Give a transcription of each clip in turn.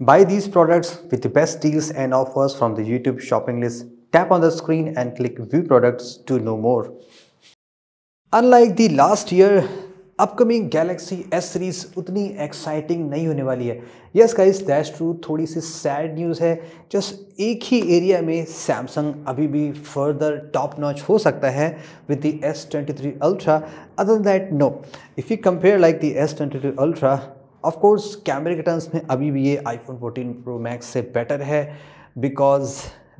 Buy these products with the best deals and offers from the YouTube shopping list. Tap on the screen and click view products to know more. Unlike the last year, upcoming Galaxy S series utni exciting nahi hone wali hai. Yes guys, that's true. Thodi si sad news hai. Just ek hi area mein Samsung abhi bhi further top notch ho sakta hai with the S23 Ultra. Other than that, no. If you compare like the S23 Ultra of course कैमरे के terms में अभी भी ये iPhone 14 pro max से better है because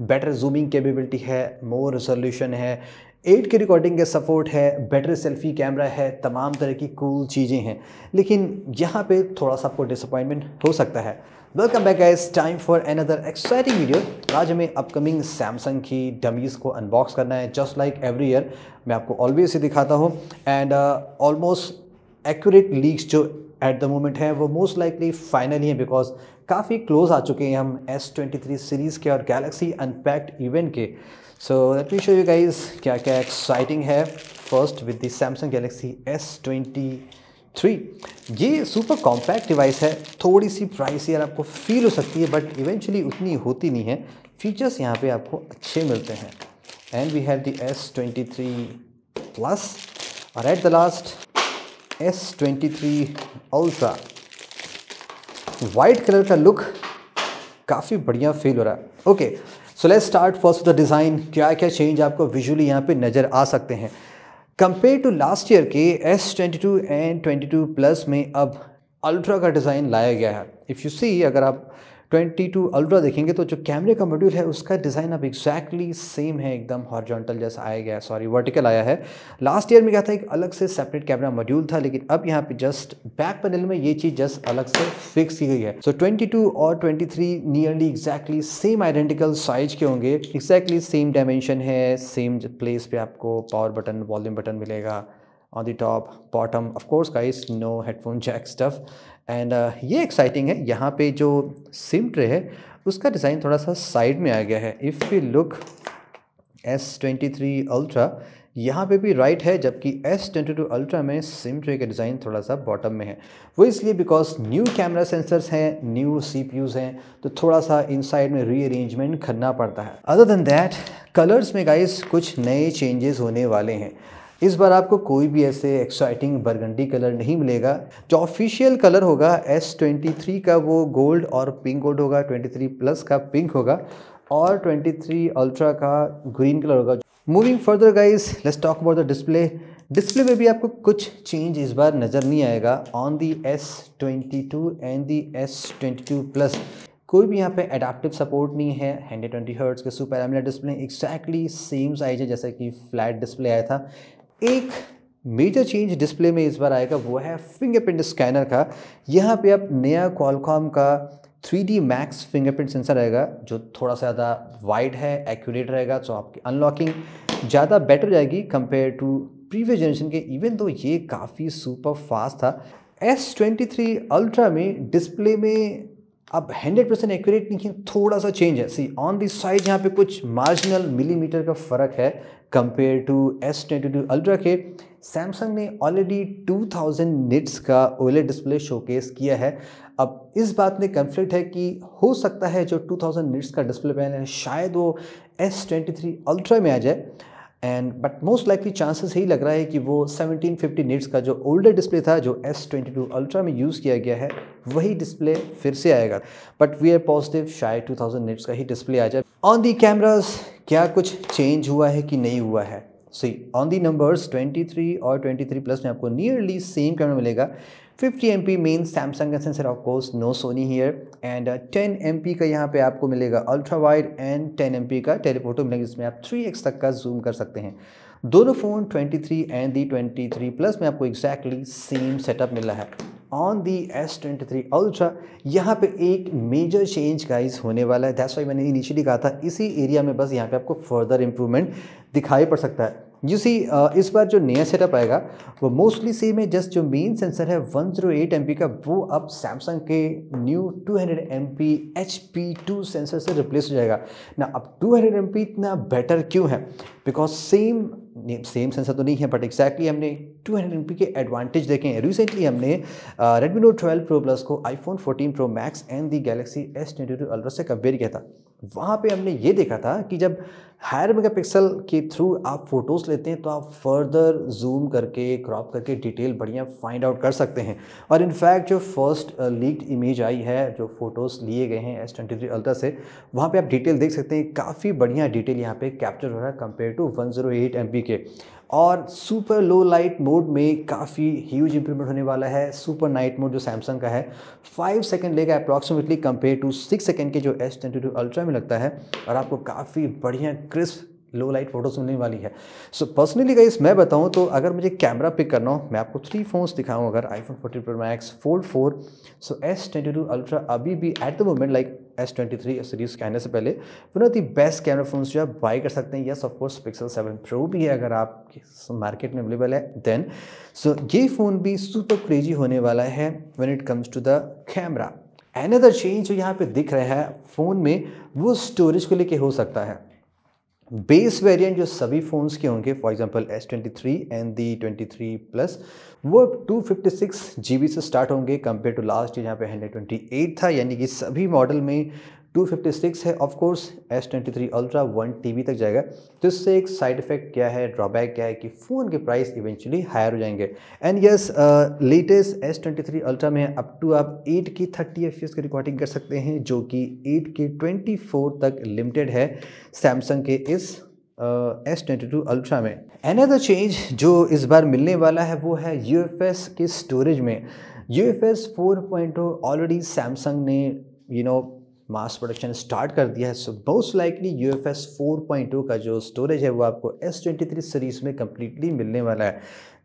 better zooming capability है more resolution है एट के रिकॉर्डिंग के सपोर्ट है बेटर सेल्फी कैमरा है तमाम तरह की कूल चीज़ें हैं लेकिन यहाँ पे थोड़ा सा आपको डिसअपॉइंटमेंट हो सकता है welcome back guys time for another exciting video आज हमें अपकमिंग सैमसंग की डमीज़ को अनबॉक्स करना है जस्ट लाइक एवरी ईयर मैं आपको ऑलवेज ही दिखाता हूँ एंड ऑलमोस्ट एक्यूरेट लीक्स जो एट द मोमेंट हैं वो मोस्ट लाइकली फाइनली हैं बिकॉज काफ़ी क्लोज आ चुके हैं हम एस ट्वेंटी थ्री सीरीज़ के और गैलेक्सी अनपैक्ड इवेंट के so let me show you guys क्या क्या एक्साइटिंग है first with the Samsung Galaxy S twenty three ये सुपर कॉम्पैक्ट डिवाइस है थोड़ी सी प्राइस यार आपको फील हो सकती है बट इवेंचुअली उतनी होती नहीं है फीचर्स यहाँ पे आपको अच्छे मिलते हैं and we have the S twenty three plus और at the last S twenty three ultra white colour का लुक काफ़ी बढ़िया फील हो रहा है okay so let's start first the design क्या क्या चेंज आपको विजुअली यहाँ पे नज़र आ सकते हैं कंपेयर टू लास्ट ईयर के S twenty two and twenty two plus में अब अल्ट्रा का डिज़ाइन लाया गया है इफ़ यू सी अगर आप ट्वेंटी टू अल्ट्रा देखेंगे तो जो कैमरे का मॉड्यूल है उसका डिज़ाइन अब एग्जैक्टली सेम है एकदम हॉर्जॉन्टल जैसा आया गया सॉरी वर्टिकल आया है लास्ट ईयर में क्या था एक अलग से सेपरेट कैमरा मॉड्यूल था लेकिन अब यहाँ पे जस्ट बैक पैनल में ये चीज़ जस्ट अलग से फिक्स की गई है सो so, 22 और 23 nearly exactly same identical size के होंगे एग्जैक्टली सेम डायमेंशन है सेम प्लेस पर आपको पावर बटन वॉल्यूम बटन मिलेगा on the top bottom of course guys no headphone jack stuff and uh, ये exciting है यहाँ पे जो सिम ट्रे है उसका डिज़ाइन थोड़ा सा साइड में आ गया है if you look S twenty three ultra यहाँ पे भी राइट है जबकि एस ट्वेंटी टू अल्ट्रा में सिम ट्रे का डिज़ाइन थोड़ा सा बॉटम में है वो इसलिए बिकॉज न्यू कैमरा सेंसर्स हैं न्यू सी हैं तो थोड़ा सा इन साइड में रीअरेंजमेंट करना पड़ता है अदर देन दैट कलर्स में गाइस कुछ नए चेंजेस होने वाले हैं इस बार आपको कोई भी ऐसे एक्साइटिंग बरगंडी कलर नहीं मिलेगा जो ऑफिशियल कलर होगा एस ट्वेंटी थ्री का वो गोल्ड और पिंक गोल्ड होगा ट्वेंटी थ्री प्लस का पिंक होगा और ट्वेंटी थ्री अल्ट्रा का ग्रीन कलर होगा moving further guys let's talk about the display display में भी आपको कुछ चेंज इस बार नज़र नहीं आएगा on the S twenty two and the S twenty two plus कोई भी यहाँ पे एडाप्टिव सपोर्ट नहीं है हंड्रेड ट्वेंटी हर्ट्स के super AMOLED display exactly same size है जैसे कि फ्लैट डिस्प्ले आया था एक मेजर चेंज डिस्प्ले में इस बार आएगा वो है फिंगरप्रिंट स्कैनर का यहाँ पे आप नया क्वालकॉम का 3D मैक्स फिंगरप्रिंट सेंसर रहेगा जो थोड़ा सा ज़्यादा वाइड है एक्यूरेट रहेगा तो आपकी अनलॉकिंग ज़्यादा बेटर जाएगी कंपेयर टू प्रीवियस जनरेशन के इवन तो ये काफ़ी सुपर फास्ट था S23 अल्ट्रा में डिस्प्ले में अब 100 परसेंट एक्यूरेट नहीं है थोड़ा सा चेंज है सी ऑन दिस साइड यहाँ पे कुछ मार्जिनल मिलीमीटर का फ़र्क है compare to S twenty two ultra के सैमसंग ने ऑलरेडी 2000 निट्स का ओले डिस्प्ले शोकेस किया है अब इस बात में कन्फ्लिक्ट है कि हो सकता है जो 2000 निट्स का डिस्प्ले पैनल है शायद वो एस ट्वेंटी थ्री अल्ट्रा में आ जाए and but most likely chances यही लग रहा है कि वो 1750 निट्स का जो ओल्डर डिस्प्ले था जो S22 अल्ट्रा में यूज़ किया गया है वही डिस्प्ले फिर से आएगा बट वी आर पॉजिटिव शायद 2000 निट्स का ही डिस्प्ले आ जाए ऑन दी कैमराज क्या कुछ चेंज हुआ है कि नहीं हुआ है सही ऑन दी नंबर्स 23 और 23 प्लस में आपको नियरली सेम कैमरा मिलेगा 50 एम पी मेन सैमसंग का sensor of course no Sony here and 10 M P का यहाँ पे आपको मिलेगा ultra wide and 10 M P का टेलीफोटो मिलेगा जिसमें आप 3x तक का जूम कर सकते हैं दोनों फ़ोन 23 एंड दी 23 प्लस में आपको एग्जैक्टली सेम सेटअप मिला है on the S twenty three ultra यहाँ पर एक मेजर चेंज गाइज होने वाला है दैट्स वाई मैंने इनिशियली कहा था इसी एरिया में बस यहाँ पर आपको फर्दर इम्प्रूवमेंट दिखाई पड़ सकता है यू सी uh, इस बार जो नया सेटअप आएगा वो मोस्टली सेम है जस्ट जो मेन सेंसर है 108 जीरो का वो अब सैमसंग के new 200 hundred M P H P two sensor से रिप्लेस हो जाएगा ना अब 200 हंड्रेड एम पी इतना बेटर क्यों है बिकॉज सेम सेम सेंसर तो नहीं है बट एक्जैक्टली exactly हमने टू हंड्रेड के एडवांटेज देखे हैं रिसेंटली हमने Redmi note twelve pro plus को iPhone 14 pro max and the Galaxy S twenty two ultra से कंपेयर किया था वहाँ पे हमने ये देखा था कि जब हायर मेगापिक्सल के थ्रू आप फोटोज़ लेते हैं तो आप फर्दर जूम करके क्रॉप करके डिटेल बढ़िया फाइंड आउट कर सकते हैं और इनफैक्ट जो फर्स्ट लीक्ड इमेज आई है जो फ़ोटोज़ लिए गए हैं एस ट्वेंटी थ्री अल्ट्रा से वहाँ पे आप डिटेल देख सकते हैं काफ़ी बढ़िया डिटेल यहाँ पे कैप्चर हो रहा है compare to one zero eight M P के और सुपर लो लाइट मोड में काफ़ी ह्यूज इंप्रूवमेंट होने वाला है सुपर नाइट मोड जो सैमसंग का है फाइव सेकेंड लेगा approximately compare to six second के जो एस ट्वेंटी टू अल्ट्रा में लगता है और आपको काफ़ी बढ़िया क्रिस्प लो लाइट फोटोज मिलने वाली है सो पर्सनली गई मैं बताऊँ तो अगर मुझे कैमरा पिक करना हो मैं आपको थ्री फ़ोन्स दिखाऊँ अगर iPhone fourteen pro max fold four so S twenty two ultra अभी भी at the moment like S twenty three series कहने से पहले one of the best camera phones जो आप बाई कर सकते हैं yes of course Pixel seven pro भी है अगर आप मार्केट में अवेलेबल है देन सो ये फ़ोन भी सुपर क्रेजी होने वाला है when it comes to the camera another change जो यहाँ पे दिख रहा है फ़ोन में वो स्टोरेज को लेके हो सकता है बेस वेरिएंट जो सभी फ़ोन्स के होंगे for example S twenty three and the twenty three plus वो two fifty six G B से स्टार्ट होंगे कंपेयर टू लास्ट जहाँ यहाँ पे हंड्रेड ट्वेंटी एट था यानी कि सभी मॉडल में 256 है of course S twenty three ultra one T तक जाएगा तो इससे एक साइड इफेक्ट क्या है ड्रॉबैक क्या है कि फ़ोन के प्राइस इवेंचुअली हायर हो जाएंगे and yes latest S twenty three ultra में अप टू आप एट की थर्टी एफ की रिकॉर्डिंग कर सकते हैं जो कि एट के ट्वेंटी फोर तक लिमिटेड है सैमसंग के इस एस ट्वेंटी टू अल्ट्रा में एन अदर चेंज जो इस बार मिलने वाला है वो है यू एफ एस के स्टोरेज में U F S four point already Samsung ने you you know know, mass production start कर दिया है so most likely U F S four point two का जो स्टोरेज है वो आपको एस ट्वेंटी थ्री सीरीज़ में कम्प्लीटली मिलने वाला है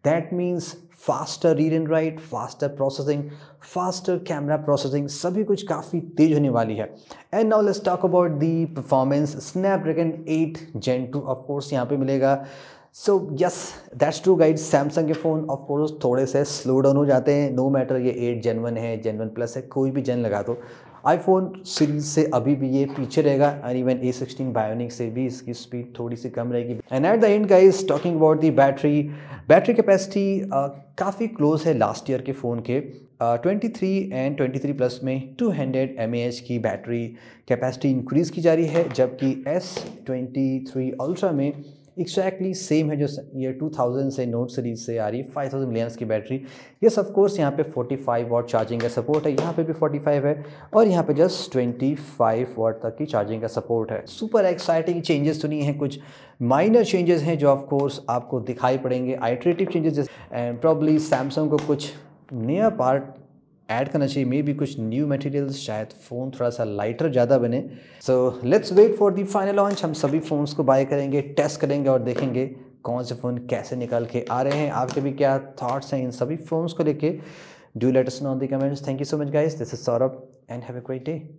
that means faster read and write faster processing faster camera processing सभी कुछ काफ़ी तेज होने वाली है and now let's talk about the performance Snapdragon eight gen two of course यहाँ पे मिलेगा so yes that's to guide Samsung के फ़ोन ऑफकोर्स थोड़े से स्लो डाउन हो जाते हैं नो no मैटर ये एट जेन वन है जेन वन प्लस है कोई भी जेन लगा दो आईफोन सीरीज से अभी भी ये पीछे रहेगा and even A sixteen bionic से भी इसकी स्पीड थोड़ी सी कम रहेगी एंड एट द एंड का is talking about the battery battery capacity काफ़ी क्लोज है लास्ट ईयर के फ़ोन के twenty three and twenty three plus में टू हंड्रेड एम एच की बैटरी कैपेसिटी इंक्रीज़ की जा रही है जबकि एस ट्वेंटी थ्री अल्ट्रा में एक्जैक्टली सेम है जो ये 2000 से नोट सीरीज से आ रही है 5000 थाउजेंड की बैटरी ये सब कोर्स यहाँ पे 45 फाइव वाट चार्जिंग का सपोर्ट है यहाँ पे भी 45 है और यहाँ पे जस्ट 25 वाट तक की चार्जिंग का सपोर्ट है सुपर एक्साइटिंग चेंजेस तो नहीं है कुछ माइनर चेंजेस हैं जो ऑफ कोर्स आपको दिखाई पड़ेंगे iterative changes and probably Samsung को कुछ नया पार्ट ऐड करना चाहिए मे भी कुछ न्यू मटेरियल्स शायद फ़ोन थोड़ा सा लाइटर ज़्यादा बने so let's wait for the final launch हम सभी फ़ोन्स को बाय करेंगे टेस्ट करेंगे और देखेंगे कौन से फ़ोन कैसे निकाल के आ रहे हैं आपके भी क्या थाट्स हैं इन सभी फ़ोन्स को लेके do let us know in the comments thank you so much guys this is Saurabh and have a day